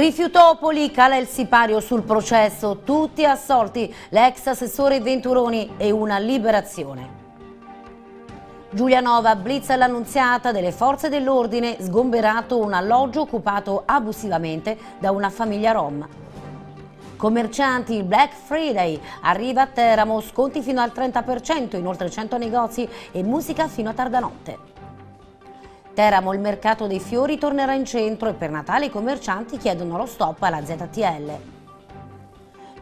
Rifiutopoli, cala il sipario sul processo, tutti assolti, l'ex assessore Venturoni e una liberazione. Giulianova blizza l'annunziata delle forze dell'ordine, sgomberato un alloggio occupato abusivamente da una famiglia rom. Commercianti, Black Friday, arriva a Teramo, sconti fino al 30% in oltre 100 negozi e musica fino a tardanotte. Teramo il mercato dei fiori tornerà in centro e per Natale i commercianti chiedono lo stop alla ZTL.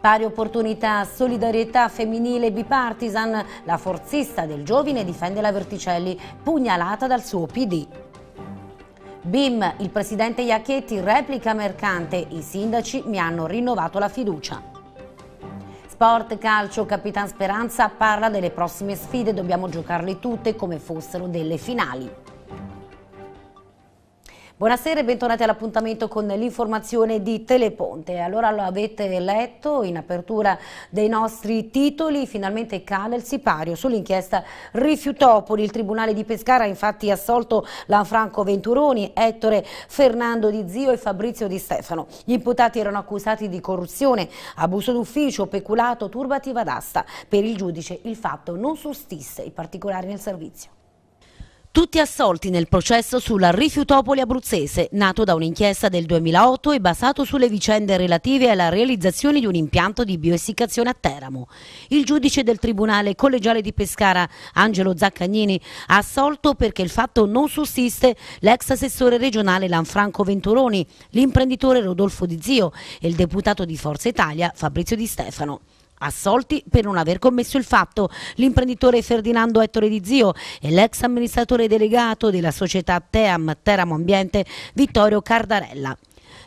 Pari opportunità, solidarietà femminile bipartisan, la forzista del giovine difende la Verticelli, pugnalata dal suo PD. BIM, il presidente Iacchetti replica mercante, i sindaci mi hanno rinnovato la fiducia. Sport, calcio, Capitan Speranza parla delle prossime sfide, dobbiamo giocarle tutte come fossero delle finali. Buonasera e bentornati all'appuntamento con l'informazione di Teleponte. Allora lo avete letto in apertura dei nostri titoli, finalmente cala il sipario sull'inchiesta Rifiutopoli. Il Tribunale di Pescara ha infatti assolto Lanfranco Venturoni, Ettore Fernando Di Zio e Fabrizio Di Stefano. Gli imputati erano accusati di corruzione, abuso d'ufficio, peculato, turbativa d'asta. Per il giudice il fatto non sussiste, i particolari nel servizio. Tutti assolti nel processo sulla rifiutopoli abruzzese, nato da un'inchiesta del 2008 e basato sulle vicende relative alla realizzazione di un impianto di bioessiccazione a Teramo. Il giudice del Tribunale Collegiale di Pescara, Angelo Zaccagnini, ha assolto perché il fatto non sussiste l'ex assessore regionale Lanfranco Venturoni, l'imprenditore Rodolfo Di Zio e il deputato di Forza Italia Fabrizio Di Stefano assolti per non aver commesso il fatto. L'imprenditore Ferdinando Ettore Di Zio e l'ex amministratore delegato della società Team Teramo Ambiente Vittorio Cardarella.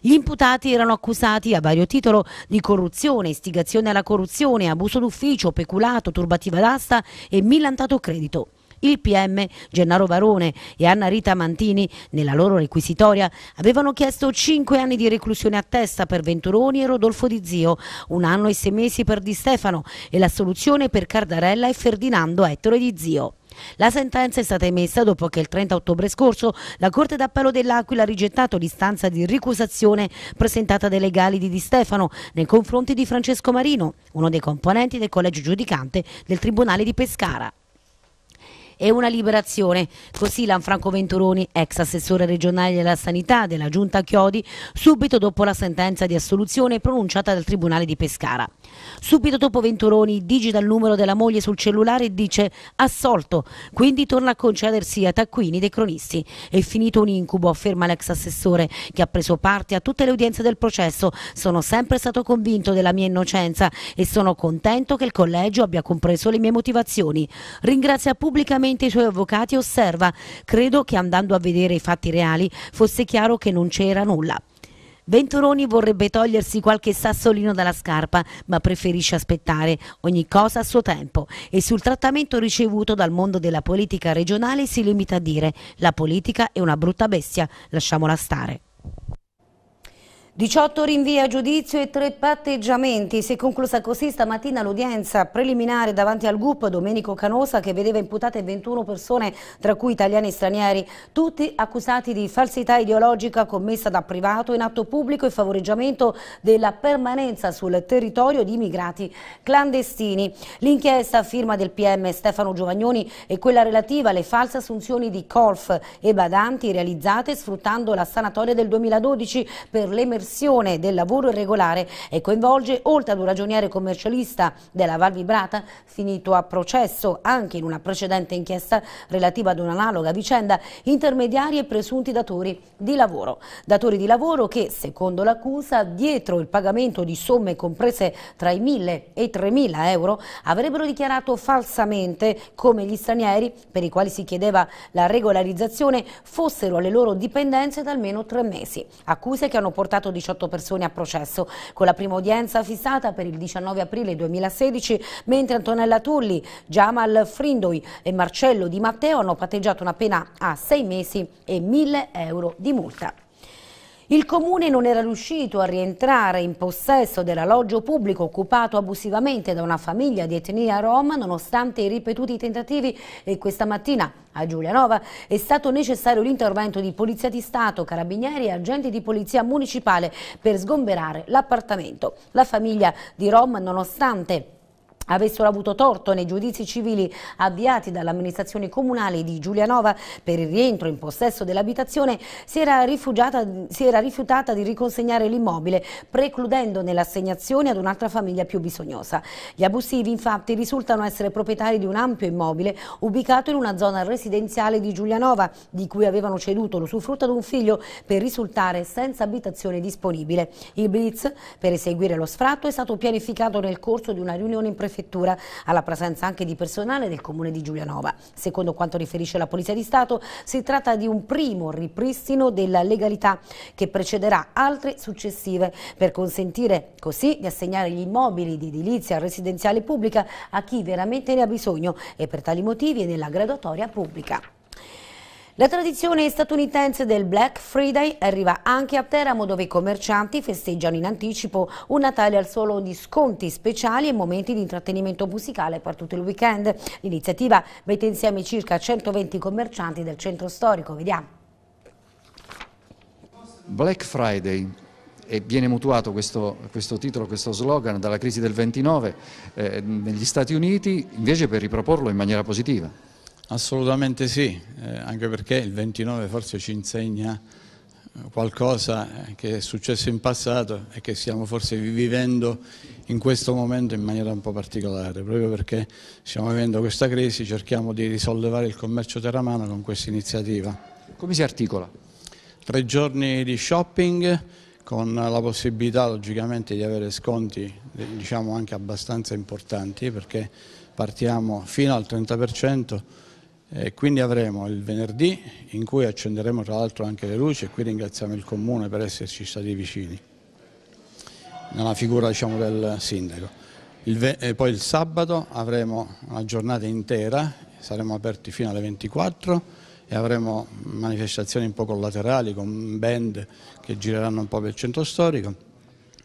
Gli imputati erano accusati a vario titolo di corruzione, istigazione alla corruzione, abuso d'ufficio, peculato, turbativa d'asta e millantato credito. Il PM Gennaro Barone e Anna Rita Mantini, nella loro requisitoria, avevano chiesto 5 anni di reclusione a testa per Venturoni e Rodolfo Di Zio, un anno e sei mesi per Di Stefano e la soluzione per Cardarella e Ferdinando Ettore Di Zio. La sentenza è stata emessa dopo che il 30 ottobre scorso la Corte d'Appello dell'Aquila ha rigettato l'istanza di ricusazione presentata dai legali di Di Stefano nei confronti di Francesco Marino, uno dei componenti del collegio giudicante del Tribunale di Pescara e una liberazione. Così Lanfranco Venturoni, ex assessore regionale della sanità della Giunta Chiodi, subito dopo la sentenza di assoluzione pronunciata dal Tribunale di Pescara. Subito dopo Venturoni digita il numero della moglie sul cellulare e dice assolto, quindi torna a concedersi a taccuini dei cronisti. È finito un incubo, afferma l'ex assessore, che ha preso parte a tutte le udienze del processo. Sono sempre stato convinto della mia innocenza e sono contento che il collegio abbia compreso le mie motivazioni. Ringrazia pubblicamente Diversamente i suoi avvocati osserva, credo che andando a vedere i fatti reali fosse chiaro che non c'era nulla. Venturoni vorrebbe togliersi qualche sassolino dalla scarpa, ma preferisce aspettare ogni cosa a suo tempo e sul trattamento ricevuto dal mondo della politica regionale si limita a dire la politica è una brutta bestia, lasciamola stare. 18 rinvia giudizio e tre patteggiamenti. Si è conclusa così stamattina l'udienza preliminare davanti al GUP Domenico Canosa che vedeva imputate 21 persone, tra cui italiani e stranieri, tutti accusati di falsità ideologica commessa da privato in atto pubblico e favoreggiamento della permanenza sul territorio di immigrati clandestini. L'inchiesta a firma del PM Stefano Giovagnoni e quella relativa alle false assunzioni di colf e badanti realizzate sfruttando la sanatoria del 2012 per l'emergenza emersione del lavoro irregolare e coinvolge oltre ad un ragioniere commercialista della Val Vibrata finito a processo anche in una precedente inchiesta relativa ad un'analoga vicenda intermediari e presunti datori di lavoro. Datori di lavoro che, secondo l'accusa, dietro il pagamento di somme comprese tra i 1.000 e i 3.000 euro avrebbero dichiarato falsamente come gli stranieri, per i quali si chiedeva la regolarizzazione, fossero alle loro dipendenze da almeno tre mesi. Accuse che hanno portato 18 persone a processo, con la prima udienza fissata per il 19 aprile 2016, mentre Antonella Tulli, Jamal Frindoi e Marcello Di Matteo hanno patteggiato una pena a 6 mesi e 1000 euro di multa. Il comune non era riuscito a rientrare in possesso dell'alloggio pubblico occupato abusivamente da una famiglia di etnia rom nonostante i ripetuti tentativi e questa mattina a Giulianova è stato necessario l'intervento di Polizia di Stato, Carabinieri e agenti di Polizia Municipale per sgomberare l'appartamento. La famiglia di Rom nonostante avessero avuto torto nei giudizi civili avviati dall'amministrazione comunale di Giulianova per il rientro in possesso dell'abitazione, si, si era rifiutata di riconsegnare l'immobile, precludendone l'assegnazione ad un'altra famiglia più bisognosa. Gli abusivi infatti risultano essere proprietari di un ampio immobile ubicato in una zona residenziale di Giulianova, di cui avevano ceduto l'usufrutto ad un figlio per risultare senza abitazione disponibile. Il blitz per eseguire lo sfratto è stato pianificato nel corso di una riunione in prefettura prefettura alla presenza anche di personale del comune di Giulianova. Secondo quanto riferisce la Polizia di Stato si tratta di un primo ripristino della legalità che precederà altre successive per consentire così di assegnare gli immobili di edilizia residenziale pubblica a chi veramente ne ha bisogno e per tali motivi è nella graduatoria pubblica. La tradizione statunitense del Black Friday arriva anche a Teramo dove i commercianti festeggiano in anticipo un Natale al solo di sconti speciali e momenti di intrattenimento musicale per tutto il weekend. L'iniziativa mette insieme circa 120 commercianti del centro storico. Vediamo. Black Friday, e viene mutuato questo, questo, titolo, questo slogan dalla crisi del 29 eh, negli Stati Uniti, invece per riproporlo in maniera positiva. Assolutamente sì, eh, anche perché il 29 forse ci insegna eh, qualcosa eh, che è successo in passato e che stiamo forse vivendo in questo momento in maniera un po' particolare, proprio perché stiamo vivendo questa crisi, cerchiamo di risollevare il commercio terramano con questa iniziativa. Come si articola? Tre giorni di shopping con la possibilità logicamente di avere sconti eh, diciamo anche abbastanza importanti perché partiamo fino al 30% e quindi avremo il venerdì in cui accenderemo tra l'altro anche le luci e qui ringraziamo il Comune per esserci stati vicini, nella figura diciamo, del sindaco. Il poi il sabato avremo una giornata intera, saremo aperti fino alle 24 e avremo manifestazioni un po' collaterali con band che gireranno un po' per il centro storico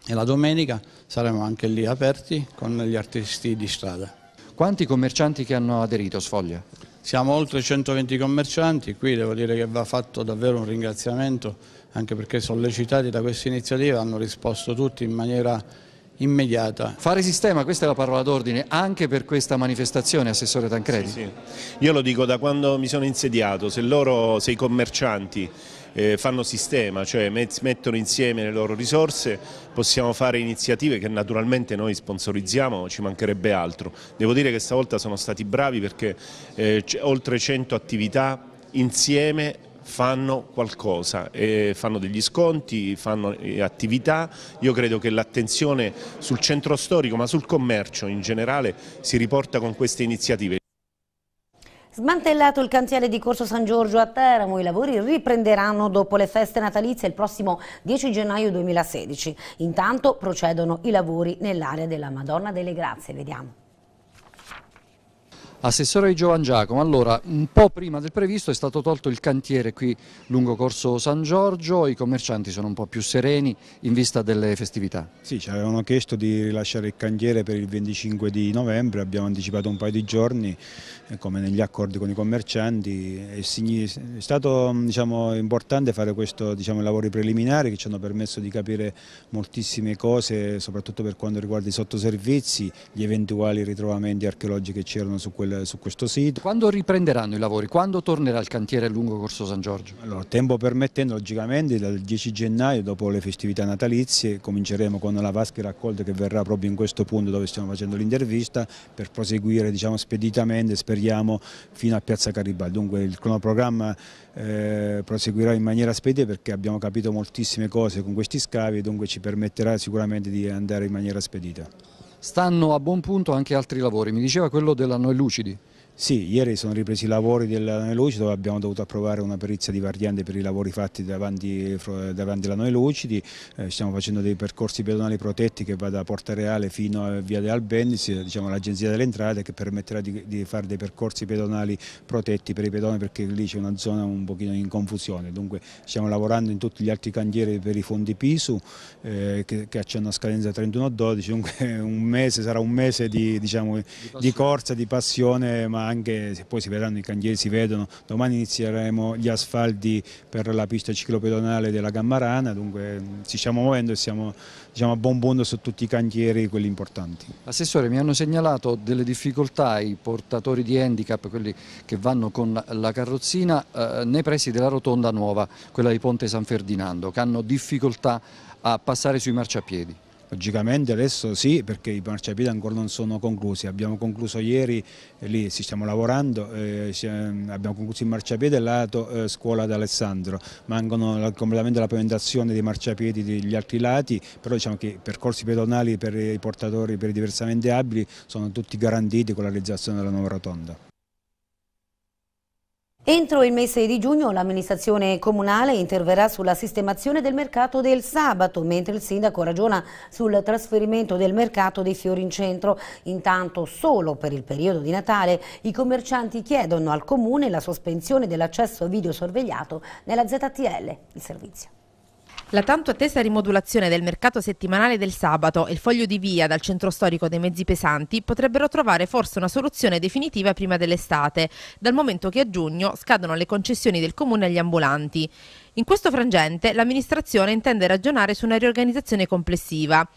e la domenica saremo anche lì aperti con gli artisti di strada. Quanti commercianti che hanno aderito a Sfoglia? Siamo oltre 120 commercianti, qui devo dire che va fatto davvero un ringraziamento anche perché sollecitati da questa iniziativa hanno risposto tutti in maniera immediata. Fare sistema, questa è la parola d'ordine, anche per questa manifestazione, Assessore Tancredi? Sì, sì. Io lo dico da quando mi sono insediato, se loro, se i commercianti eh, fanno sistema, cioè mettono insieme le loro risorse, possiamo fare iniziative che naturalmente noi sponsorizziamo, ci mancherebbe altro. Devo dire che stavolta sono stati bravi perché eh, oltre 100 attività insieme fanno qualcosa, eh, fanno degli sconti, fanno attività, io credo che l'attenzione sul centro storico ma sul commercio in generale si riporta con queste iniziative. Smantellato il cantiere di Corso San Giorgio a Teramo, i lavori riprenderanno dopo le feste natalizie il prossimo 10 gennaio 2016. Intanto procedono i lavori nell'area della Madonna delle Grazie. Vediamo. Assessore di Giovan Giacomo, allora un po' prima del previsto è stato tolto il cantiere qui lungo Corso San Giorgio, i commercianti sono un po' più sereni in vista delle festività. Sì, ci avevano chiesto di rilasciare il cantiere per il 25 di novembre, abbiamo anticipato un paio di giorni eh, come negli accordi con i commercianti, è stato mm, diciamo, importante fare questi diciamo, lavori preliminari che ci hanno permesso di capire moltissime cose, soprattutto per quanto riguarda i sottoservizi, gli eventuali ritrovamenti archeologici che c'erano su quelle eh, su questo sito. Quando riprenderanno i lavori? Quando tornerà il cantiere a lungo Corso San Giorgio? Allora, tempo permettendo, logicamente dal 10 gennaio, dopo le festività natalizie, cominceremo con la vasca raccolta che verrà proprio in questo punto dove stiamo facendo l'intervista per proseguire diciamo, speditamente, speriamo, fino a Piazza Garibaldi. Dunque il cronoprogramma eh, proseguirà in maniera spedita perché abbiamo capito moltissime cose con questi scavi e dunque ci permetterà sicuramente di andare in maniera spedita stanno a buon punto anche altri lavori, mi diceva quello della Noi Lucidi. Sì, ieri sono ripresi i lavori della Noi Lucidi dove abbiamo dovuto approvare una perizia di variante per i lavori fatti davanti, davanti alla Noi Lucidi, eh, stiamo facendo dei percorsi pedonali protetti che va da Porta Reale fino a Via De Albeniz, diciamo l'agenzia delle entrate che permetterà di, di, fare dei percorsi pedonali protetti per i pedoni perché lì c'è una zona un pochino in confusione, dunque stiamo lavorando in tutti gli altri cantieri per i fondi PISU eh, che, che hanno scadenza 31-12, dunque un mese, sarà un mese di, diciamo, di, di corsa, di passione ma anche se poi si vedranno i cantieri, si vedono, domani inizieremo gli asfalti per la pista ciclopedonale della Gammarana, dunque ci stiamo muovendo e siamo diciamo, a buon punto su tutti i cantieri, quelli importanti. Assessore, mi hanno segnalato delle difficoltà i portatori di handicap, quelli che vanno con la carrozzina, eh, nei pressi della rotonda nuova, quella di Ponte San Ferdinando, che hanno difficoltà a passare sui marciapiedi. Logicamente adesso sì, perché i marciapiedi ancora non sono conclusi, abbiamo concluso ieri, eh, lì ci stiamo lavorando, eh, ehm, abbiamo concluso il marciapiede lato eh, scuola d'Alessandro, mancano la, completamente la pavimentazione dei marciapiedi degli altri lati, però diciamo che i percorsi pedonali per i portatori, per i diversamente abili sono tutti garantiti con la realizzazione della nuova rotonda. Entro il mese di giugno l'amministrazione comunale interverrà sulla sistemazione del mercato del sabato, mentre il sindaco ragiona sul trasferimento del mercato dei fiori in centro. Intanto solo per il periodo di Natale i commercianti chiedono al comune la sospensione dell'accesso a video sorvegliato nella ZTL, il servizio. La tanto attesa rimodulazione del mercato settimanale del sabato e il foglio di via dal centro storico dei mezzi pesanti potrebbero trovare forse una soluzione definitiva prima dell'estate, dal momento che a giugno scadono le concessioni del comune agli ambulanti. In questo frangente l'amministrazione intende ragionare su una riorganizzazione complessiva.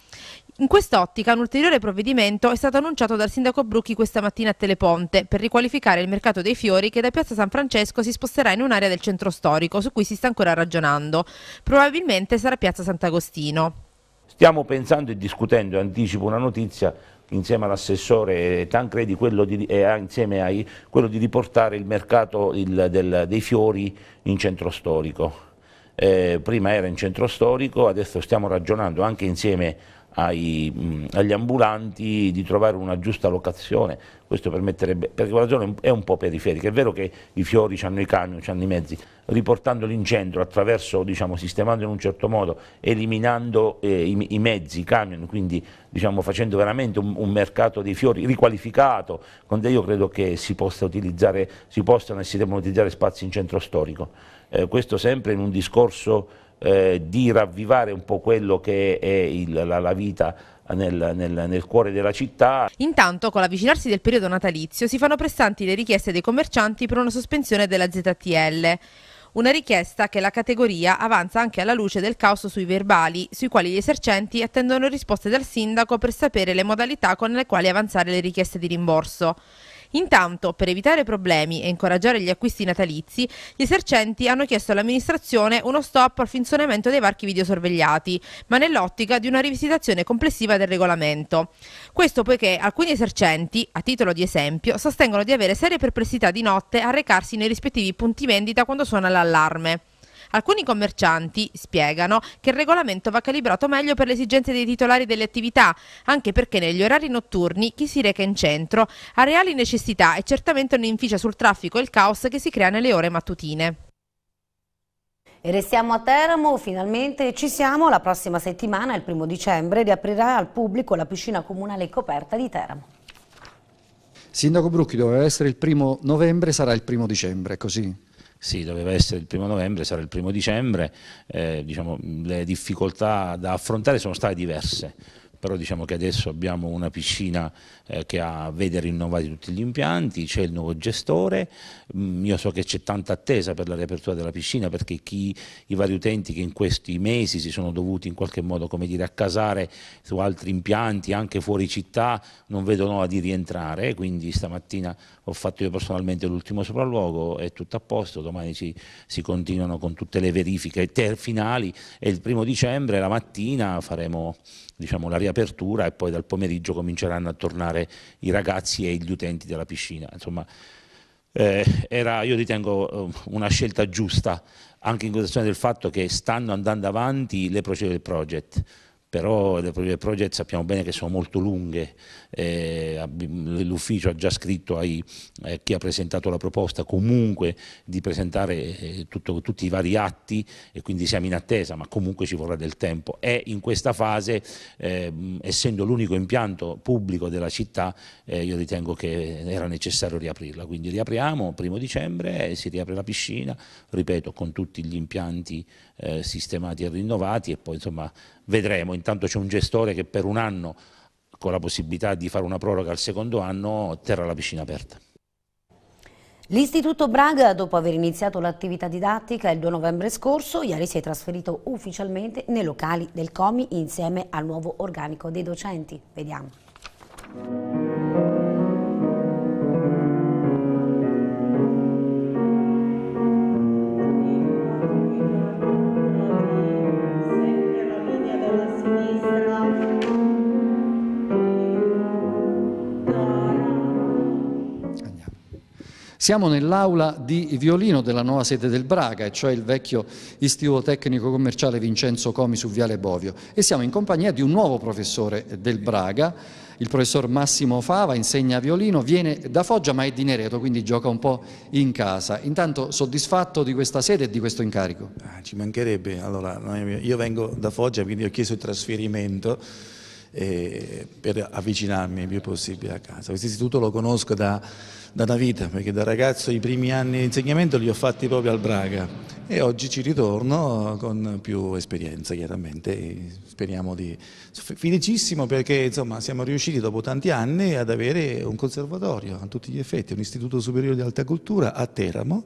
In quest'ottica un ulteriore provvedimento è stato annunciato dal sindaco Brucchi questa mattina a Teleponte per riqualificare il mercato dei fiori che da piazza San Francesco si sposterà in un'area del centro storico su cui si sta ancora ragionando. Probabilmente sarà piazza Sant'Agostino. Stiamo pensando e discutendo, anticipo una notizia, insieme all'assessore Tancredi e eh, insieme a quello di riportare il mercato il, del, dei fiori in centro storico. Eh, prima era in centro storico, adesso stiamo ragionando anche insieme a ai, mh, agli ambulanti di trovare una giusta locazione, questo permetterebbe, perché quella zona è un po' periferica, è vero che i fiori hanno i camion, hanno i mezzi, riportandoli in centro attraverso, diciamo, sistemando in un certo modo, eliminando eh, i, i, mezzi, i camion, quindi diciamo, facendo veramente un, un, mercato dei fiori riqualificato, con te io credo che si, possa utilizzare, si possano e si debbano utilizzare spazi in centro storico, eh, questo sempre in un discorso eh, di ravvivare un po' quello che è il, la, la, vita nel, nel, nel, cuore della città. Intanto, con l'avvicinarsi del periodo natalizio, si fanno prestanti le richieste dei commercianti per una sospensione della ZTL. Una richiesta che la categoria avanza anche alla luce del caos sui verbali, sui quali gli esercenti attendono risposte dal sindaco per sapere le modalità con le quali avanzare le richieste di rimborso. Intanto, per evitare problemi e incoraggiare gli acquisti natalizi, gli esercenti hanno chiesto all'amministrazione uno stop al funzionamento dei varchi videosorvegliati, ma nell'ottica di una rivisitazione complessiva del regolamento. Questo poiché alcuni esercenti, a titolo di esempio, sostengono di avere serie perplessità di notte a recarsi nei rispettivi punti vendita quando suona l'allarme. Alcuni commercianti spiegano che il regolamento va calibrato meglio per le esigenze dei titolari delle attività, anche perché negli orari notturni chi si reca in centro ha reali necessità e certamente non inficia sul traffico il caos che si crea nelle ore mattutine. E restiamo a Teramo, finalmente ci siamo, la prossima settimana, il primo dicembre, riaprirà al pubblico la piscina comunale coperta di Teramo. Sindaco Brucchi doveva essere il primo novembre, sarà il primo dicembre, è così sì, doveva essere il primo novembre, sarà il primo dicembre, eh, diciamo, le difficoltà da affrontare sono state diverse però diciamo che adesso abbiamo una piscina eh, che ha, vede rinnovati tutti gli impianti, c'è il nuovo gestore, mm, io so che c'è tanta attesa per la riapertura della piscina perché chi, i vari utenti che in questi mesi si sono dovuti in qualche modo come dire, accasare su altri impianti anche fuori città non vedono l'ora di rientrare, quindi stamattina ho fatto io personalmente l'ultimo sopralluogo, è tutto a posto, domani ci, si continuano con tutte le verifiche finali e il primo dicembre la mattina faremo diciamo, la riapertura riapertura e poi dal pomeriggio cominceranno a tornare i ragazzi e gli utenti della piscina. Insomma, eh, era, io ritengo, eh, una scelta giusta, anche in considerazione del fatto che stanno andando avanti le procedure del project però le prime project sappiamo bene che sono molto lunghe, eh, l'ufficio ha già scritto a eh, chi ha presentato la proposta comunque di presentare eh, tutto, tutti i vari atti e quindi siamo in attesa, ma comunque ci vorrà del tempo. E in questa fase, ehm, essendo l'unico impianto pubblico della città, eh, io ritengo che era necessario riaprirla, quindi riapriamo primo dicembre, eh, si riapre la piscina, ripeto, con tutti gli impianti eh, sistemati e rinnovati e poi insomma vedremo, intanto c'è un gestore che per un anno con la possibilità di fare una proroga al secondo anno terrà la piscina aperta. L'Istituto Braga, dopo aver iniziato l'attività didattica il 2 novembre scorso, ieri si è trasferito ufficialmente nei locali del COMI insieme al nuovo organico dei docenti. Vediamo. Siamo nell'aula di violino della nuova sede del Braga, e cioè il vecchio istituto tecnico commerciale Vincenzo Comi su Viale Bovio, e siamo in compagnia di un nuovo professore del Braga, il professor Massimo Fava, insegna violino, viene da Foggia ma è di Nereto, quindi gioca un po' in casa. Intanto soddisfatto di questa sede e di questo incarico? Ah, ci mancherebbe, allora, io vengo da Foggia, quindi ho chiesto il trasferimento eh, per avvicinarmi il più possibile a casa. Questo istituto lo conosco da, da, una vita, perché da ragazzo i primi anni di insegnamento li ho fatti proprio al Braga e oggi ci ritorno con più esperienza chiaramente, speriamo di... Felicissimo perché insomma, siamo riusciti dopo tanti anni ad avere un conservatorio a tutti gli effetti, un istituto superiore di alta cultura a Teramo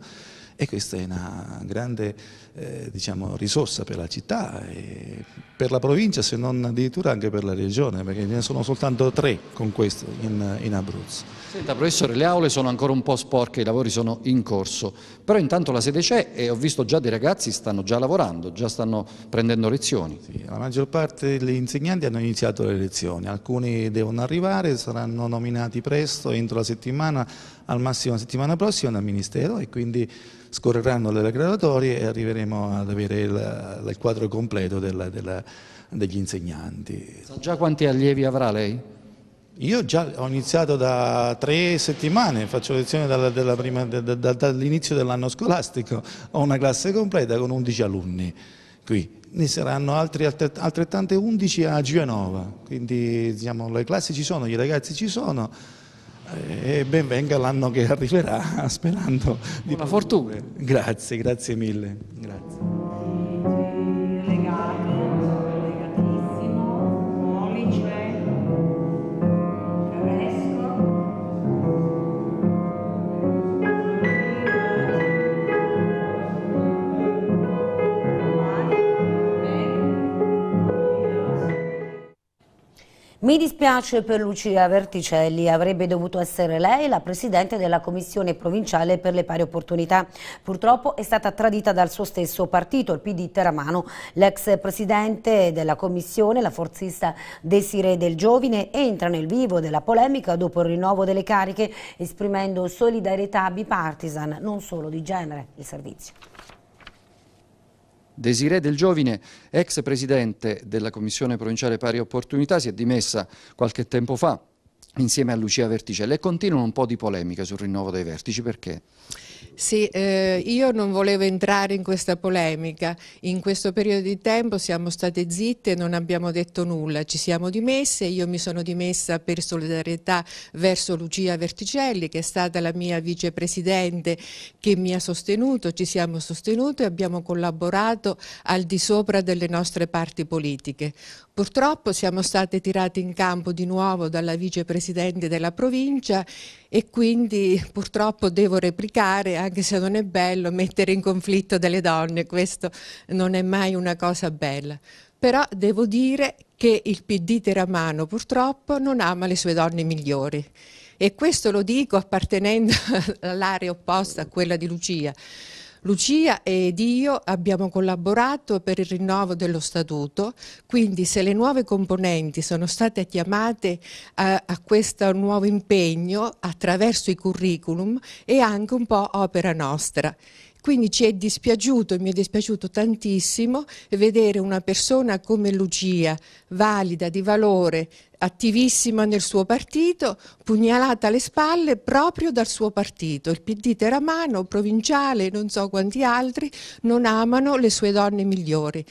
e questa è una grande eh, diciamo, risorsa per la città e per la provincia se non addirittura anche per la regione perché ne sono soltanto tre con questo in, in Abruzzo. Senta professore, le aule sono ancora un po' sporche, i lavori sono in corso, però intanto la sede c'è e ho visto già dei ragazzi stanno già lavorando, già stanno prendendo lezioni. Sì, la maggior parte degli insegnanti hanno iniziato le lezioni, alcuni devono arrivare, saranno nominati presto, entro la settimana, al massimo la settimana prossima dal Ministero e quindi scorreranno le graduatorie e arriveremo ad avere il, il quadro completo della, della, degli insegnanti. Sa già quanti allievi avrà lei? Io già ho iniziato da tre settimane, faccio lezione dall'inizio dell'anno scolastico, ho una classe completa con 11 alunni qui, ne saranno altri, altrettante 11 a Genova, quindi diciamo, le classi ci sono, i ragazzi ci sono eh, e ben venga l'anno che arriverà sperando di... Buona fortuna. Grazie, grazie mille. Grazie. Mi dispiace per Lucia Verticelli, avrebbe dovuto essere lei la presidente della Commissione Provinciale per le Pari Opportunità. Purtroppo è stata tradita dal suo stesso partito, il PD Teramano. L'ex presidente della Commissione, la forzista Desiree del Giovine, entra nel vivo della polemica dopo il rinnovo delle cariche, esprimendo solidarietà bipartisan, non solo di genere, il servizio. Desiree Del Giovine, ex presidente della Commissione Provinciale Pari Opportunità, si è dimessa qualche tempo fa insieme a Lucia Verticella e continuano un po' di polemica sul rinnovo dei vertici, perché? Sì, eh, io non volevo entrare in questa polemica, in questo periodo di tempo siamo state zitte, non abbiamo detto nulla, ci siamo dimesse, io mi sono dimessa per solidarietà verso Lucia Verticelli che è stata la mia vicepresidente che mi ha sostenuto, ci siamo sostenuti e abbiamo collaborato al di sopra delle nostre parti politiche. Purtroppo siamo state tirate in campo di nuovo dalla vicepresidente presidente della provincia e quindi purtroppo devo replicare, anche se non è bello, mettere in conflitto delle donne, questo non è mai una cosa bella. Però devo dire che il PD Teramano purtroppo non ama le sue donne migliori e questo lo dico appartenendo all'area opposta a quella di Lucia. Lucia ed io abbiamo collaborato per il rinnovo dello statuto, quindi se le nuove componenti sono state chiamate a, a questo nuovo impegno attraverso i curriculum è anche un po' opera nostra. Quindi ci è dispiaciuto, mi è dispiaciuto tantissimo vedere una persona come Lucia, valida, di valore, attivissima nel suo partito, pugnalata alle spalle proprio dal suo partito. Il PD Teramano, provinciale, non so quanti altri, non amano le sue donne migliori.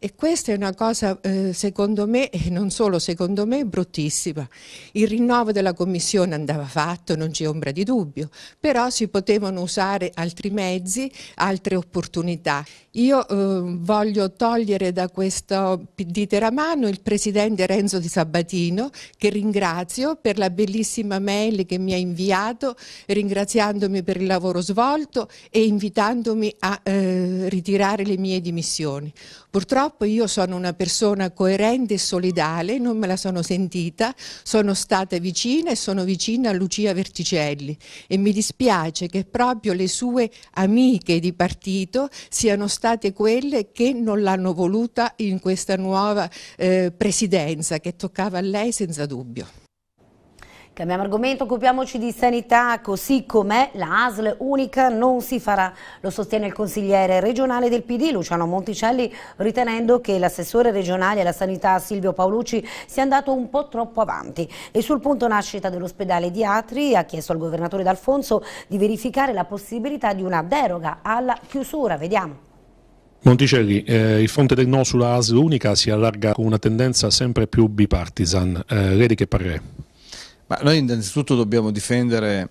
E questa è una cosa, eh, secondo me, e non solo secondo me, bruttissima. Il rinnovo della commissione andava fatto, non c'è ombra di dubbio, però si potevano usare altri mezzi, altre opportunità. Io eh, voglio togliere da questo di Teramano il presidente Renzo Di Sabatino, che ringrazio per la bellissima mail che mi ha inviato, ringraziandomi per il lavoro svolto e invitandomi a eh, ritirare le mie dimissioni. Purtroppo purtroppo io sono una persona coerente e solidale, non me la sono sentita, sono stata vicina e sono vicina a Lucia Verticelli e mi dispiace che proprio le sue amiche di partito siano state quelle che non l'hanno voluta in questa nuova eh, presidenza che toccava a lei senza dubbio. Cambiamo argomento, occupiamoci di sanità, così com'è la ASL unica non si farà, lo sostiene il consigliere regionale del PD Luciano Monticelli ritenendo che l'assessore regionale alla sanità Silvio Paolucci sia andato un po' troppo avanti e sul punto nascita dell'ospedale di Atri ha chiesto al governatore D'Alfonso di verificare la possibilità di una deroga alla chiusura, vediamo. Monticelli, eh, il fronte del no sulla ASL unica si allarga con una tendenza sempre più bipartisan, eh, lei di che parere? Ma noi innanzitutto dobbiamo difendere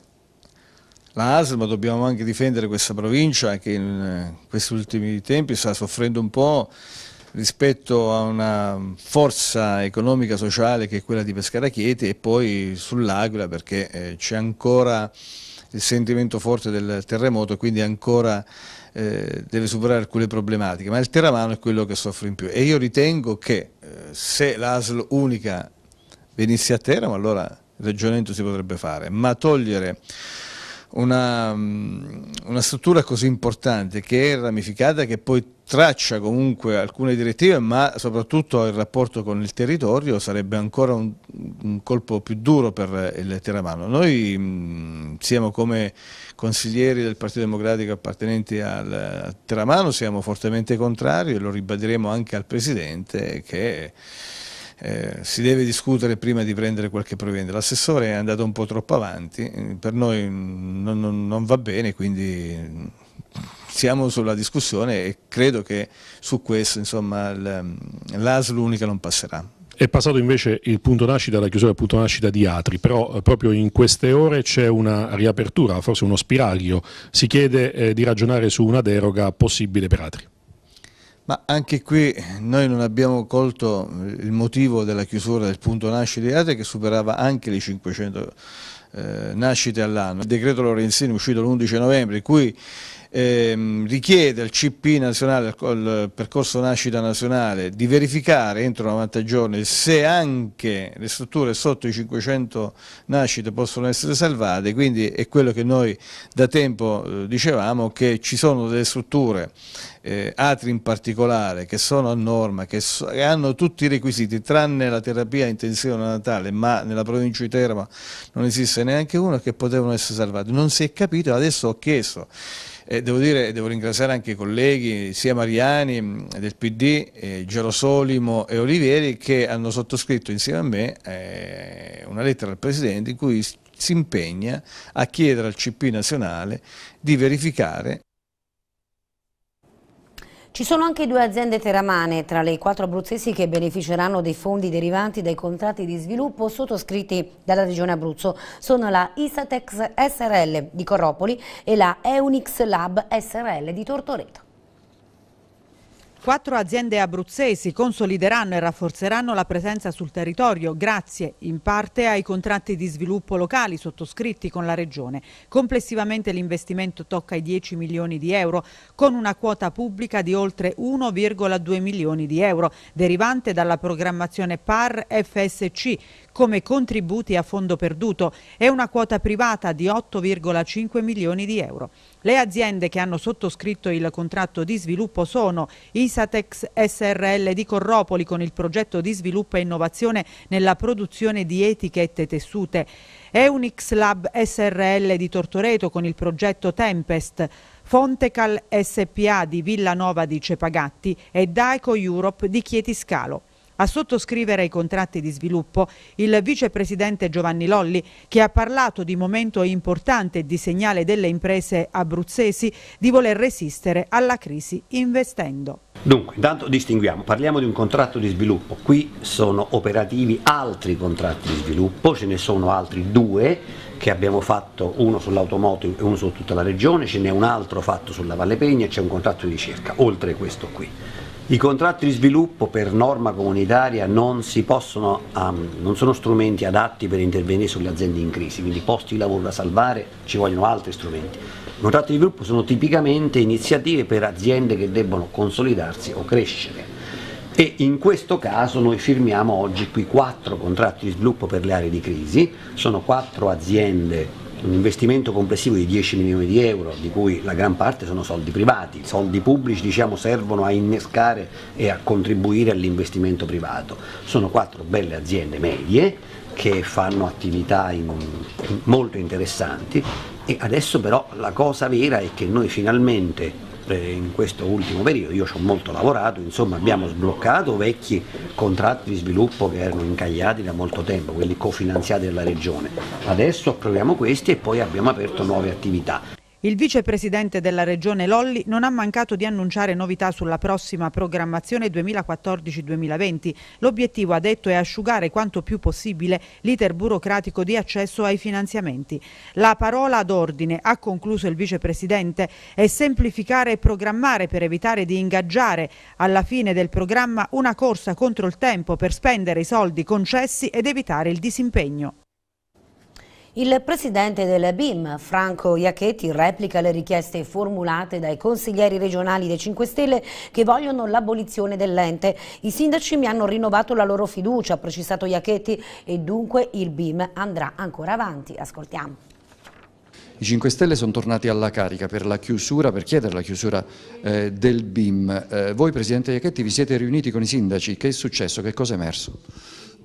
la ASL, ma dobbiamo anche difendere questa provincia che in eh, questi ultimi tempi sta soffrendo un po' rispetto a una forza economica sociale che è quella di Pescara Chieti e poi sull'Aquila perché eh, c'è ancora il sentimento forte del terremoto e quindi ancora eh, deve superare alcune problematiche, ma il Terramano è quello che soffre in più e io ritengo che se l'ASL unica venisse a Teramo allora ragionamento si potrebbe fare, ma togliere una, mm, una, struttura così importante che è ramificata, che poi traccia comunque alcune direttive, ma soprattutto il rapporto con il territorio sarebbe ancora un, un colpo più duro per il Teramano. Noi mh, mm, siamo come consiglieri del Partito Democratico appartenenti al Teramano, siamo fortemente contrari e lo ribadiremo anche al Presidente che eh, si deve discutere prima di prendere qualche provvedimento. L'assessore è andato un po' troppo avanti, eh, per noi non, non, non va bene, quindi mm, siamo sulla discussione e credo che su questo l'ASL l'unica non passerà. È passato invece il punto nascita, la chiusura del punto nascita di Atri, però eh, proprio in queste ore c'è una riapertura, forse uno spiraglio, si chiede eh, di ragionare su una deroga possibile per Atri. Ma anche qui noi non abbiamo colto il motivo della chiusura del punto nascite di Ate che superava anche le 500 eh, nascite all'anno. Il decreto Lorenzini uscito l'11 novembre, in cui ehm, richiede al CP nazionale, al percorso nascita nazionale, di verificare entro 90 giorni se anche le strutture sotto i 500 nascite possono essere salvate, quindi è quello che noi da tempo eh, dicevamo che ci sono delle strutture, eh, atri in particolare, che sono a norma, che, so, che hanno tutti i requisiti tranne la terapia intensiva natale, ma nella provincia di Teramo non esiste neanche uno che potevano essere salvati. Non si è capito, adesso ho chiesto eh, devo dire, devo ringraziare anche i colleghi, sia Mariani mm, del PD, eh, Gerosolimo e Olivieri, che hanno sottoscritto insieme a me eh, una lettera al Presidente in cui si impegna a chiedere al CP nazionale di verificare ci sono anche due aziende teramane tra le quattro abruzzesi che beneficeranno dei fondi derivanti dai contratti di sviluppo sottoscritti dalla Regione Abruzzo. Sono la Isatex SRL di Corropoli e la Eunix Lab SRL di Tortoreto. Quattro aziende abruzzesi consolideranno e rafforzeranno la presenza sul territorio grazie in parte ai contratti di sviluppo locali sottoscritti con la Regione. Complessivamente l'investimento tocca i 10 milioni di euro con una quota pubblica di oltre 1,2 milioni di euro derivante dalla programmazione PAR FSC come contributi a fondo perduto e una quota privata di 8,5 milioni di euro. Le aziende che hanno sottoscritto il contratto di sviluppo sono Isatex SRL di Corropoli con il progetto di sviluppo e innovazione nella produzione di etichette tessute, Eunix Lab SRL di Tortoreto con il progetto Tempest, Fontecal SPA di Villanova di Cepagatti e Daeco Europe di Chietiscalo. A sottoscrivere i contratti di sviluppo il vicepresidente Giovanni Lolli, che ha parlato di momento importante e di segnale delle imprese abruzzesi di voler resistere alla crisi investendo. Dunque, intanto distinguiamo, parliamo di un contratto di sviluppo, qui sono operativi altri contratti di sviluppo, ce ne sono altri due che abbiamo fatto, uno sull'automotive e uno su tutta la regione, ce n'è un altro fatto sulla Valle Pegna e c'è un contratto di ricerca, oltre questo qui. I contratti di sviluppo per norma comunitaria non, possono, um, non, sono strumenti adatti per intervenire sulle aziende in crisi, quindi posti di lavoro da salvare ci vogliono altri strumenti. I contratti di sviluppo sono tipicamente iniziative per aziende che debbono consolidarsi o crescere e in questo caso noi firmiamo oggi qui quattro contratti di sviluppo per le aree di crisi, sono quattro aziende un investimento complessivo di 10 milioni di euro, di cui la gran parte sono soldi privati, i soldi pubblici diciamo, servono a innescare e a contribuire all'investimento privato. Sono quattro belle aziende medie che fanno attività in, molto interessanti e adesso però la cosa vera è che noi finalmente eh, in questo ultimo periodo, io ci ho molto lavorato, insomma abbiamo sbloccato vecchi contratti di sviluppo che erano incagliati da molto tempo, quelli cofinanziati dalla Regione. Adesso approviamo questi e poi abbiamo aperto nuove attività. Il vicepresidente della regione Lolli non ha mancato di annunciare novità sulla prossima programmazione 2014-2020. L'obiettivo, ha detto, è asciugare quanto più possibile l'iter burocratico di accesso ai finanziamenti. La parola d'ordine, ha concluso il vicepresidente, è semplificare e programmare per evitare di ingaggiare alla fine del programma una corsa contro il tempo per spendere i soldi concessi ed evitare il disimpegno. Il presidente del BIM, Franco Iachetti, replica le richieste formulate dai consiglieri regionali dei 5 Stelle che vogliono l'abolizione dell'ente. I sindaci mi hanno rinnovato la loro fiducia, ha precisato Iachetti, e dunque il BIM andrà ancora avanti. Ascoltiamo. I 5 Stelle sono tornati alla carica per, la chiusura, per chiedere la chiusura eh, del BIM. Eh, voi, Presidente Iachetti, vi siete riuniti con i sindaci. Che è successo? Che cosa è emerso?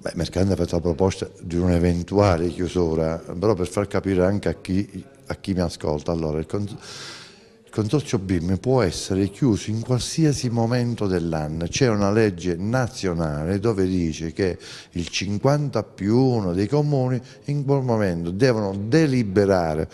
Beh, Mercante ha fatto la proposta di un'eventuale chiusura, però per far capire anche a chi, a chi mi ascolta, allora il, cons il consorzio BIM può essere chiuso in qualsiasi momento dell'anno, c'è una legge nazionale dove dice che il 50 più 1 dei comuni in quel momento devono deliberare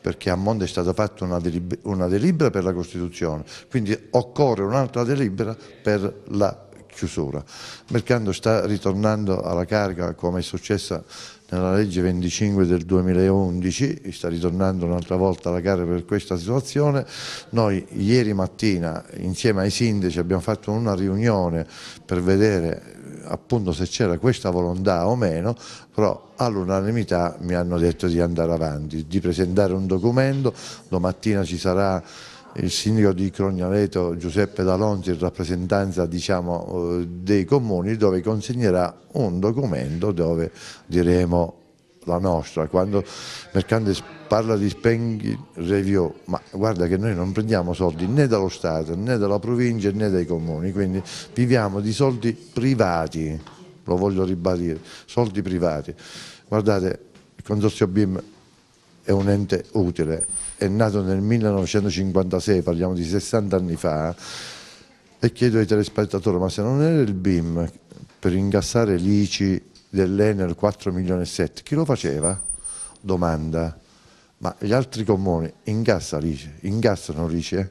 perché a Monte è stata fatta una, delib una delibera per la Costituzione, quindi occorre un'altra delibera per la chiusura. Il mercato sta ritornando alla carica come è successo nella legge 25 del 2011, sta ritornando un'altra volta alla gara per questa situazione. Noi ieri mattina insieme ai sindaci abbiamo fatto una riunione per vedere appunto se c'era questa volontà o meno, però all'unanimità mi hanno detto di andare avanti, di presentare un documento, domattina ci sarà il sindaco di Crognaleto Giuseppe D'Alonzi in rappresentanza diciamo, eh, dei comuni dove consegnerà un documento dove diremo la nostra. Quando Mercante parla di spenghi review, ma guarda che noi non prendiamo soldi né dallo Stato né dalla provincia né dai comuni, quindi viviamo di soldi privati, lo voglio ribadire, soldi privati. Guardate, il consorzio BIM è un ente utile è nato nel 1956, parliamo di 60 anni fa, e chiedo ai telespettatori, ma se non era il BIM per ingassare l'ICI dell'Ener 4 milioni e 7, chi lo faceva? Domanda. Ma gli altri comuni ingassano l'ICI, incassano l'ICI, eh?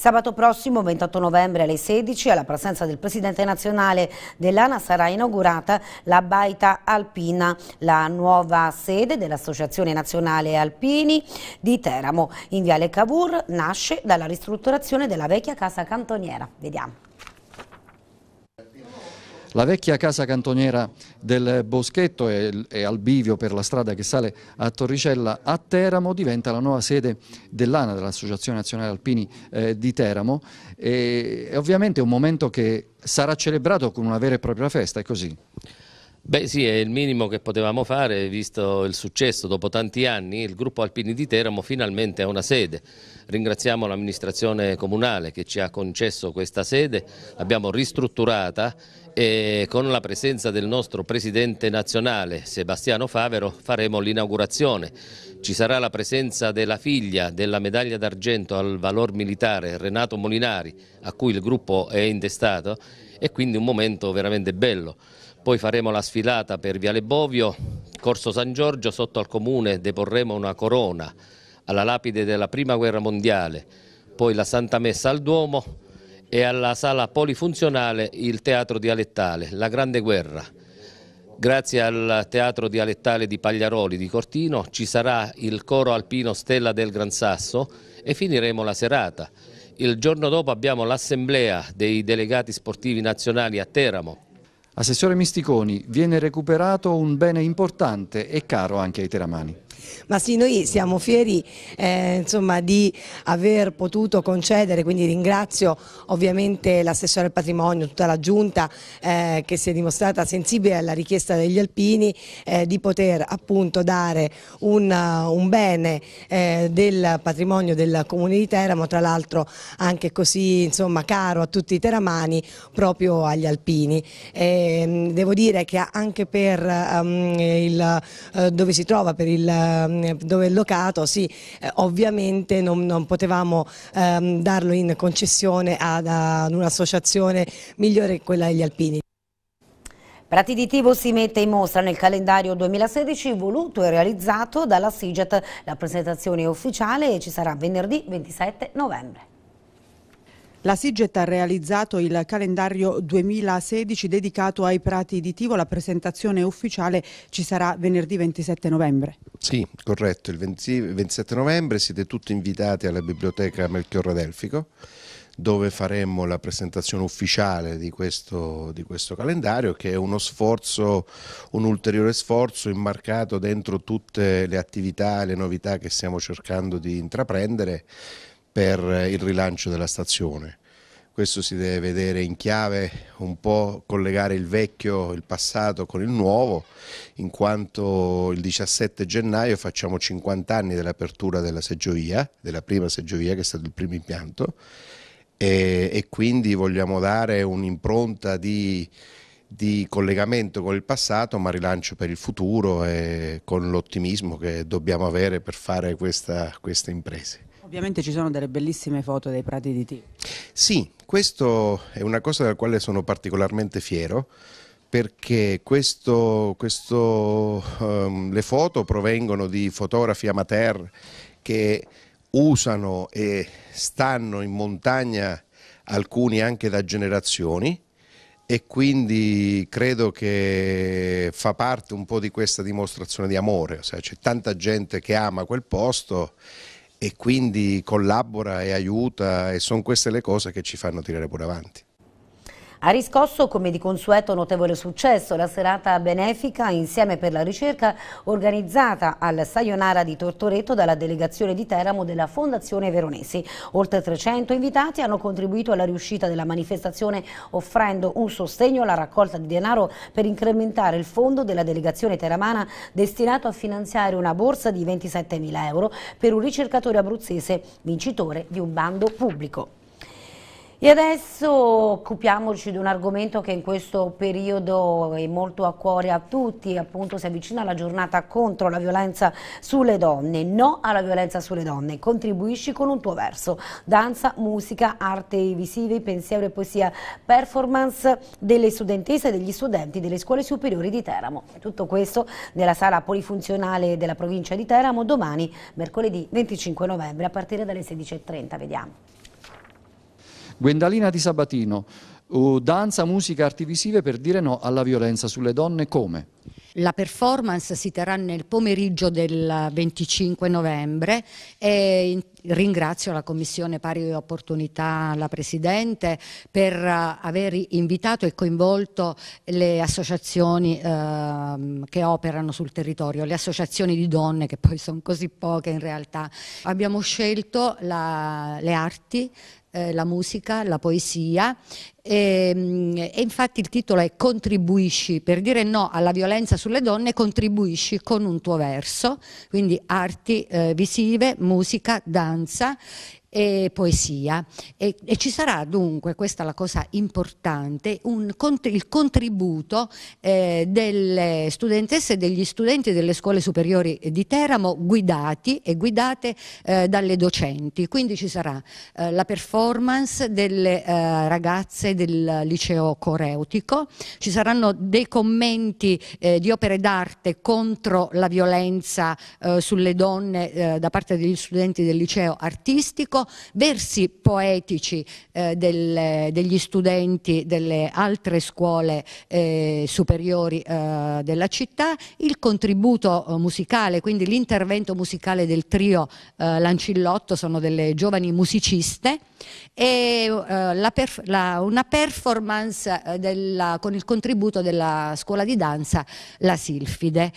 Sabato prossimo, 28 novembre alle 16, alla presenza del Presidente nazionale dell'ANA sarà inaugurata la Baita Alpina, la nuova sede dell'Associazione Nazionale Alpini di Teramo. In Viale Cavour nasce dalla ristrutturazione della vecchia casa cantoniera. Vediamo. La vecchia casa cantoniera del Boschetto è, è al bivio per la strada che sale a Torricella a Teramo, diventa la nuova sede dell'ANA, dell'Associazione Nazionale Alpini eh, di Teramo e, è ovviamente un momento che sarà celebrato con una vera e propria festa, è così? Beh sì, è il minimo che potevamo fare, visto il successo dopo tanti anni, il gruppo Alpini di Teramo finalmente ha una sede. Ringraziamo l'amministrazione comunale che ci ha concesso questa sede, l'abbiamo ristrutturata e con la presenza del nostro presidente nazionale Sebastiano Favero faremo l'inaugurazione. Ci sarà la presenza della figlia della medaglia d'argento al valor militare Renato Molinari a cui il gruppo è intestato e quindi un momento veramente bello. Poi faremo la sfilata per Viale Bovio, Corso San Giorgio, sotto al comune deporremo una corona alla lapide della prima guerra mondiale, poi la Santa Messa al Duomo, e alla sala polifunzionale il teatro dialettale, la grande guerra. Grazie al teatro dialettale di Pagliaroli di Cortino ci sarà il coro alpino Stella del Gran Sasso e finiremo la serata. Il giorno dopo abbiamo l'assemblea dei delegati sportivi nazionali a Teramo. Assessore Misticoni, viene recuperato un bene importante e caro anche ai teramani. Ma sì, noi siamo fieri eh, insomma, di aver potuto concedere, quindi ringrazio ovviamente l'assessore al patrimonio, tutta la giunta eh, che si è dimostrata sensibile alla richiesta degli alpini eh, di poter appunto dare un, eh, un bene eh, del patrimonio del comune di Teramo, tra l'altro anche così insomma, caro a tutti i teramani, proprio agli alpini. Ehm, devo dire che anche per um, il, eh, dove si trova, per il Ehm, dove è locato, sì, eh, ovviamente non, non potevamo ehm, darlo in concessione ad, ad un'associazione migliore che quella degli alpini. Prati di Tivo si mette in mostra nel calendario 2016 voluto e realizzato dalla SIGET. La presentazione è ufficiale e ci sarà venerdì 27 novembre. La SIGET ha realizzato il calendario 2016 dedicato ai prati di Tivo. La presentazione ufficiale ci sarà venerdì 27 novembre. Sì, corretto. Il 20, 27 novembre siete tutti invitati alla biblioteca Melchiorra Delfico dove faremo la presentazione ufficiale di questo, di questo calendario che è uno sforzo, un ulteriore sforzo immarcato dentro tutte le attività e le novità che stiamo cercando di intraprendere per il rilancio della stazione. Questo si deve vedere in chiave un po' collegare il vecchio, il passato con il nuovo, in quanto il 17 gennaio facciamo 50 anni dell'apertura della seggiovia, della prima seggiovia che è stato il primo impianto, e, e quindi vogliamo dare un'impronta di di collegamento con il passato ma rilancio per il futuro e con l'ottimismo che dobbiamo avere per fare questa, queste imprese. Ovviamente ci sono delle bellissime foto dei prati di tè. Sì, questo è una cosa della quale sono particolarmente fiero perché questo, questo, um, le foto provengono di fotografi amateur che usano e stanno in montagna alcuni anche da generazioni e quindi credo che fa parte un po' di questa dimostrazione di amore, cioè, c'è tanta gente che ama quel posto e quindi collabora e aiuta e sono queste le cose che ci fanno tirare pure avanti. Ha riscosso come di consueto notevole successo la serata benefica insieme per la ricerca organizzata al Sayonara di Tortoreto dalla delegazione di Teramo della Fondazione Veronesi. Oltre 300 invitati hanno contribuito alla riuscita della manifestazione offrendo un sostegno alla raccolta di denaro per incrementare il fondo della delegazione teramana destinato a finanziare una borsa di 27.000 euro per un ricercatore abruzzese vincitore di un bando pubblico. E adesso occupiamoci di un argomento che in questo periodo è molto a cuore a tutti, appunto si avvicina la giornata contro la violenza sulle donne, no alla violenza sulle donne, contribuisci con un tuo verso, danza, musica, arte visive, pensiero e poesia, performance delle studentesse e degli studenti delle scuole superiori di Teramo. Tutto questo nella sala polifunzionale della provincia di Teramo domani, mercoledì 25 novembre, a partire dalle 16.30, vediamo. Gwendalina di Sabatino, uh, danza, musica, arti visive per dire no alla violenza sulle donne come? La performance si terrà nel pomeriggio del 25 novembre e ringrazio la Commissione Pari Opportunità, la Presidente, per eh, aver invitato e coinvolto le associazioni eh, che operano sul territorio, le associazioni di donne che poi sono così poche in realtà. Abbiamo scelto la, le arti, eh, la musica, la poesia e, ehm, e, infatti il titolo è Contribuisci, per dire no alla violenza sulle donne contribuisci con un tuo verso, quindi arti eh, visive, musica, danza e poesia. E, e, ci sarà dunque, questa è la cosa importante, un, il contributo eh, delle studentesse e degli studenti delle scuole superiori di Teramo guidati e guidate eh, dalle docenti. Quindi ci sarà eh, la performance delle eh, ragazze del liceo coreutico, ci saranno dei commenti eh, di opere d'arte contro la violenza eh, sulle donne da parte degli studenti del liceo artistico, pubblico, versi poetici eh, del, degli studenti delle altre scuole eh, superiori eh, della città, il contributo eh, musicale, quindi l'intervento musicale del trio eh, Lancillotto, sono delle giovani musiciste, e eh, la perf la, una performance della, con il contributo della scuola di danza La Silfide.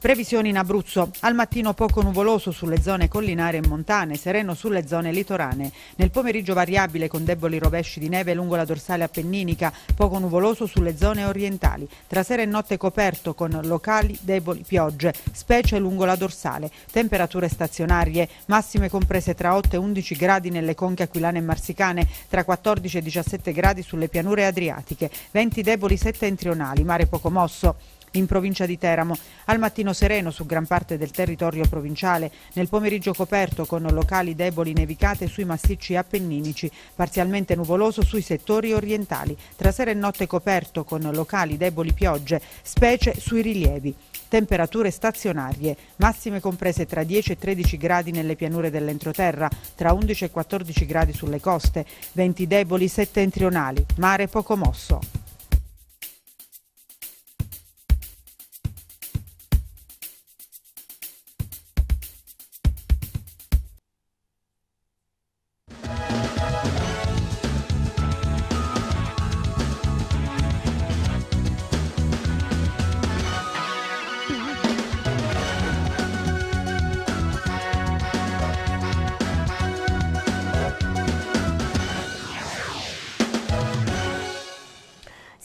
Previsioni in Abruzzo. Al mattino poco nuvoloso sulle zone collinare e montane, sereno sulle zone litorane. Nel pomeriggio variabile con deboli rovesci di neve lungo la dorsale appenninica, poco nuvoloso sulle zone orientali. Tra sera e notte coperto con locali deboli piogge, specie lungo la dorsale. Temperature stazionarie, massime comprese tra 8 e 11 gradi nelle conche aquilane e marsicane, tra 14 e 17 gradi sulle pianure adriatiche. Venti deboli settentrionali, mare poco mosso in provincia di Teramo. Al mattino sereno su gran parte del territorio provinciale, nel pomeriggio coperto con locali deboli nevicate sui massicci appenninici, parzialmente nuvoloso sui settori orientali, tra sera e notte coperto con locali deboli piogge, specie sui rilievi. Temperature stazionarie, massime comprese tra 10 e 13 gradi nelle pianure dell'entroterra, tra 11 e 14 gradi sulle coste, venti deboli settentrionali, mare poco mosso.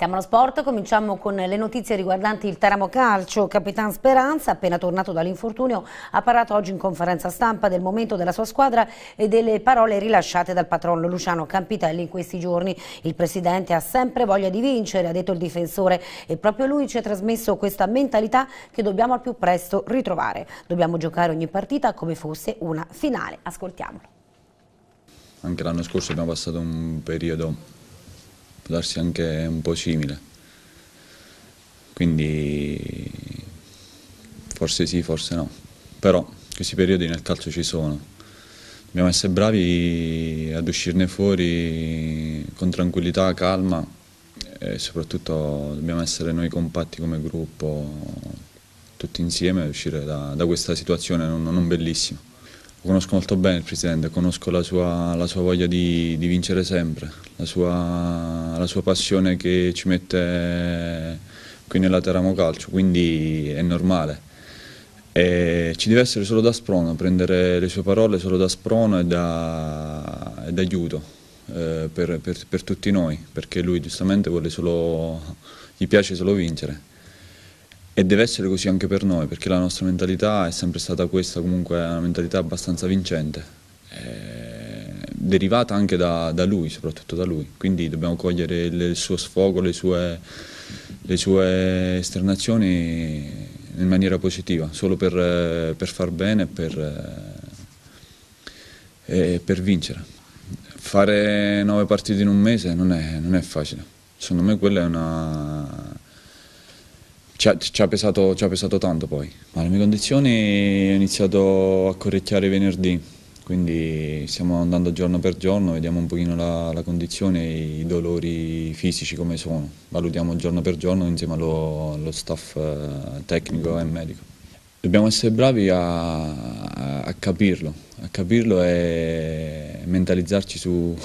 Siamo allo sport, cominciamo con le notizie riguardanti il Teramo Calcio. Capitan Speranza, appena tornato dall'infortunio, ha parlato oggi in conferenza stampa del momento della sua squadra e delle parole rilasciate dal patron Luciano Campitelli in questi giorni. Il presidente ha sempre voglia di vincere, ha detto il difensore, e proprio lui ci ha trasmesso questa mentalità che dobbiamo al più presto ritrovare. Dobbiamo giocare ogni partita come fosse una finale. Ascoltiamolo. Anche l'anno scorso abbiamo passato un periodo può darsi anche un po' simile. Quindi forse sì, forse no. Però questi periodi nel calcio ci sono. Dobbiamo essere bravi ad uscirne fuori con tranquillità, calma e soprattutto dobbiamo essere noi compatti come gruppo, tutti insieme, uscire da, da questa situazione non, non bellissima conosco molto bene il Presidente, conosco la sua, la sua voglia di, di, vincere sempre, la sua, la sua, passione che ci mette qui nella Teramo Calcio, quindi è normale. E ci deve essere solo da sprono, prendere le sue parole solo da sprono e da, aiuto eh, per, per, per tutti noi, perché lui giustamente vuole solo, gli piace solo vincere. E deve essere così anche per noi, perché la nostra mentalità è sempre stata questa, comunque una mentalità abbastanza vincente, eh, derivata anche da, da, lui, soprattutto da lui. Quindi dobbiamo cogliere il suo sfogo, le sue, le sue esternazioni in maniera positiva, solo per, per far bene e per, eh, per, vincere. Fare nove partite in un mese non è, non è facile, secondo me quella è una ci ha, ci, ha pesato, ci ha, pesato, tanto poi, ma la mia condizione ho iniziato a correcchiare venerdì, quindi stiamo andando giorno per giorno, vediamo un pochino la, la condizione, i dolori fisici come sono, valutiamo giorno per giorno insieme allo, allo staff eh, tecnico e medico. Dobbiamo essere bravi a, a, a capirlo, a capirlo e mentalizzarci su,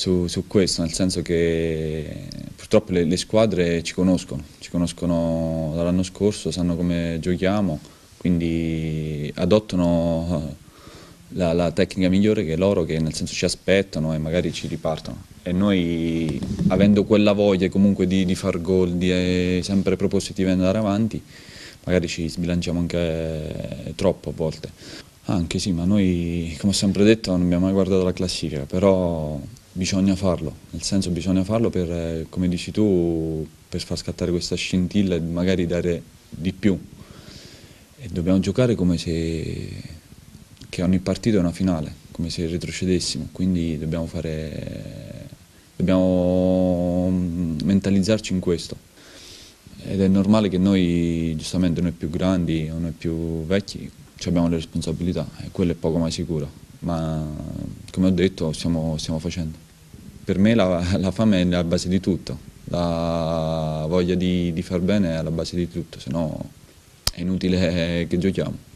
su, su questo, nel senso che purtroppo le, le squadre ci conoscono, ci conoscono dall'anno scorso, sanno come giochiamo, quindi adottano eh, la, la, tecnica migliore che loro che nel senso ci aspettano e magari ci ripartono e noi avendo quella voglia comunque di, di far gol, di eh, sempre propositivi e andare avanti magari ci sbilanciamo anche eh, troppo a volte anche sì ma noi come ho sempre detto non abbiamo mai guardato la classifica però bisogna farlo, nel senso bisogna farlo per, eh, come dici tu, per far scattare questa scintilla e magari dare di più. E dobbiamo giocare come se che ogni partita è una finale, come se retrocedessimo, quindi dobbiamo, fare, dobbiamo mm, mentalizzarci in questo. Ed è normale che noi, giustamente, noi più grandi o noi più vecchi, abbiamo le responsabilità e quello è poco mai sicuro ma come ho detto stiamo, stiamo facendo. Per me la, la, fame è la base di tutto, la voglia di, di far bene è la base di tutto, se no è inutile che giochiamo.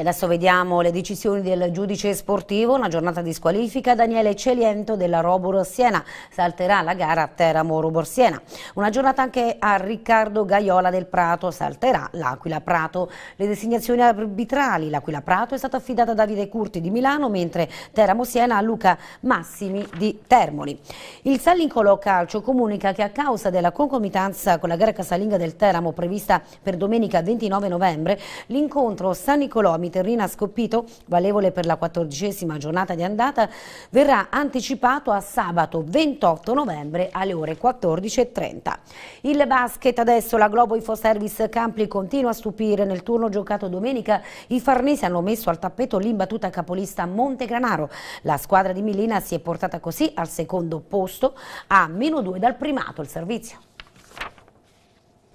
E adesso vediamo le decisioni del giudice sportivo, una giornata di squalifica, Daniele Celiento della Robor Siena, salterà la gara a Teramo Robor Siena. Una giornata anche a Riccardo Gaiola del Prato, salterà l'Aquila Prato. Le designazioni arbitrali, l'Aquila Prato è stata affidata a Davide Curti di Milano, mentre Teramo Siena a Luca Massimi di Termoli. Il Salincolo Calcio comunica che a causa della concomitanza con la gara casalinga del Teramo prevista per domenica 29 novembre, l'incontro San Nicolò Terrina Scoppito, valevole per la quattordicesima giornata di andata, verrà anticipato a sabato 28 novembre alle ore 14.30. Il basket adesso, la Globo Infoservice Campli continua a stupire. Nel turno giocato domenica i farnesi hanno messo al tappeto l'imbattuta capolista Montegranaro. La squadra di Milina si è portata così al secondo posto a meno 2 dal primato il servizio.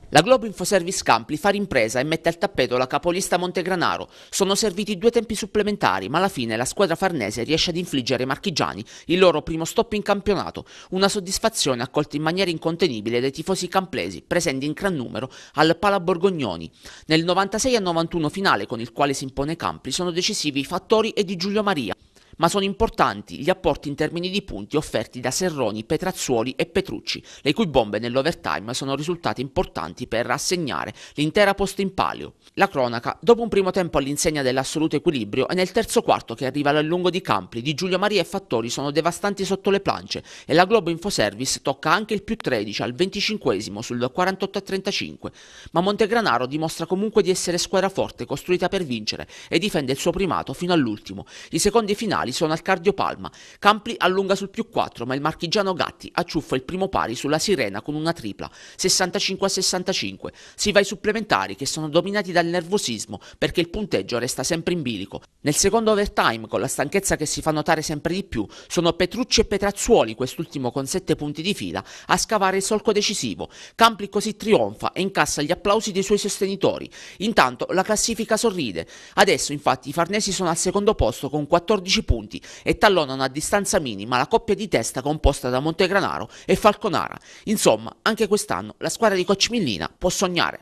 La Globo Infoservice Campli fa rimpresa e mette al tappeto la capolista Montegranaro. Sono serviti due tempi supplementari, ma alla fine la squadra farnese riesce ad infliggere ai marchigiani il loro primo stop in campionato. Una soddisfazione accolta in maniera incontenibile dai tifosi camplesi, presenti in gran numero al Pala Borgognoni. Nel 96 91 finale con il quale si impone Campli sono decisivi i fattori e di Giulio Maria ma sono importanti gli apporti in termini di punti offerti da Serroni, Petrazzuoli e Petrucci, le cui bombe nell'overtime sono risultate importanti per assegnare l'intera posta in palio. La cronaca, dopo un primo tempo all'insegna dell'assoluto equilibrio, è nel terzo quarto che arriva l'allungo di Campli, di Giulio Maria e Fattori sono devastanti sotto le planche e la Globo Infoservice tocca anche il più 13 al 25 sul 48 35, ma Montegranaro dimostra comunque di essere squadra forte costruita per vincere e difende il suo primato fino all'ultimo. I secondi finali finali sono al Cardiopalma. Campli allunga sul più 4, ma il marchigiano Gatti acciuffa il primo pari sulla Sirena con una tripla, 65 a 65. Si va ai supplementari che sono dominati dal nervosismo perché il punteggio resta sempre in bilico. Nel secondo overtime, con la stanchezza che si fa notare sempre di più, sono Petrucci e Petrazzuoli, quest'ultimo con 7 punti di fila, a scavare il solco decisivo. Campli così trionfa e incassa gli applausi dei suoi sostenitori. Intanto la classifica sorride. Adesso infatti i farnesi sono al secondo posto con 14 punti punti e tallonano a distanza minima la coppia di testa composta da Montegranaro e Falconara. Insomma, anche quest'anno la squadra di Coach Millina può sognare.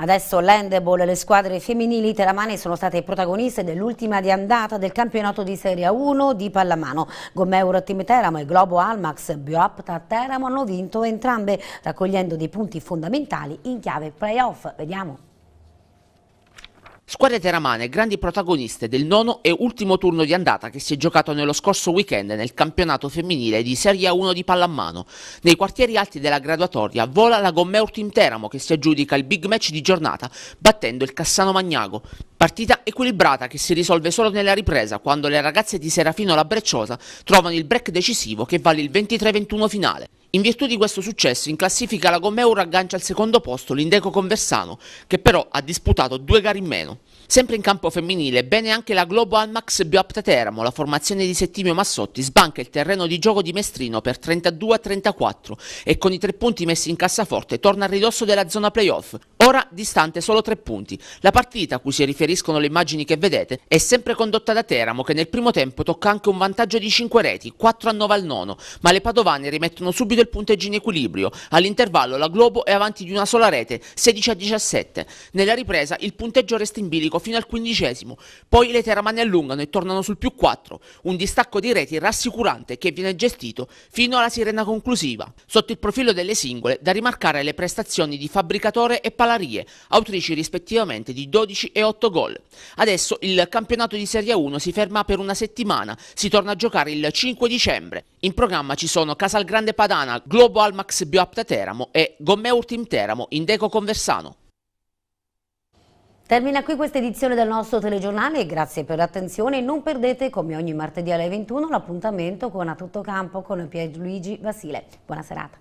Adesso l'handball e le squadre femminili teramane sono state protagoniste dell'ultima di andata del campionato di Serie 1 di pallamano. Gommeur Team Teramo e Globo Almax Bioapta Teramo hanno vinto entrambe, raccogliendo dei punti fondamentali in chiave playoff. Vediamo. Squadre teramane, grandi protagoniste del nono e ultimo turno di andata che si è giocato nello scorso weekend nel campionato femminile di Serie 1 di pallamano. Nei quartieri alti della graduatoria vola la Gommeurtim Teramo che si aggiudica il big match di giornata battendo il Cassano Magnago. Partita equilibrata che si risolve solo nella ripresa, quando le ragazze di Serafino La Brecciosa trovano il break decisivo che vale il 23-21 finale. In virtù di questo successo, in classifica la Gommeur aggancia al secondo posto l'Indeco Conversano, che però ha disputato due gare in meno. Sempre in campo femminile, bene anche la Globo Almax Biopta Teramo, la formazione di Settimio Massotti sbanca il terreno di gioco di Mestrino per 32-34 e con i tre punti messi in cassaforte torna a ridosso della zona playoff, ora distante solo tre punti. La partita, a cui si riferiscono le immagini che vedete, è sempre condotta da Teramo, che nel primo tempo tocca anche un vantaggio di 5 reti, 4 a 9 al nono, ma le padovane rimettono subito il punteggio in equilibrio. All'intervallo la Globo è avanti di una sola rete, 16 a 17. Nella ripresa il punteggio resta in bilico fino al quindicesimo, poi le teramane allungano e tornano sul più 4, un distacco di reti rassicurante che viene gestito fino alla sirena conclusiva. Sotto il profilo delle singole, da rimarcare le prestazioni di Fabbricatore e Palare Carie, autrici rispettivamente di 12 e 8 gol. Adesso il campionato di Serie 1 si ferma per una settimana, si torna a giocare il 5 dicembre. In programma ci sono Casal Grande Padana, Globo Almax Bioapta Teramo e Gommeur Team Teramo in Deco Conversano. Termina qui questa edizione del nostro telegiornale, grazie per l'attenzione non perdete come ogni martedì alle 21 l'appuntamento con A Tutto Campo con Pierluigi Vasile. Buona serata.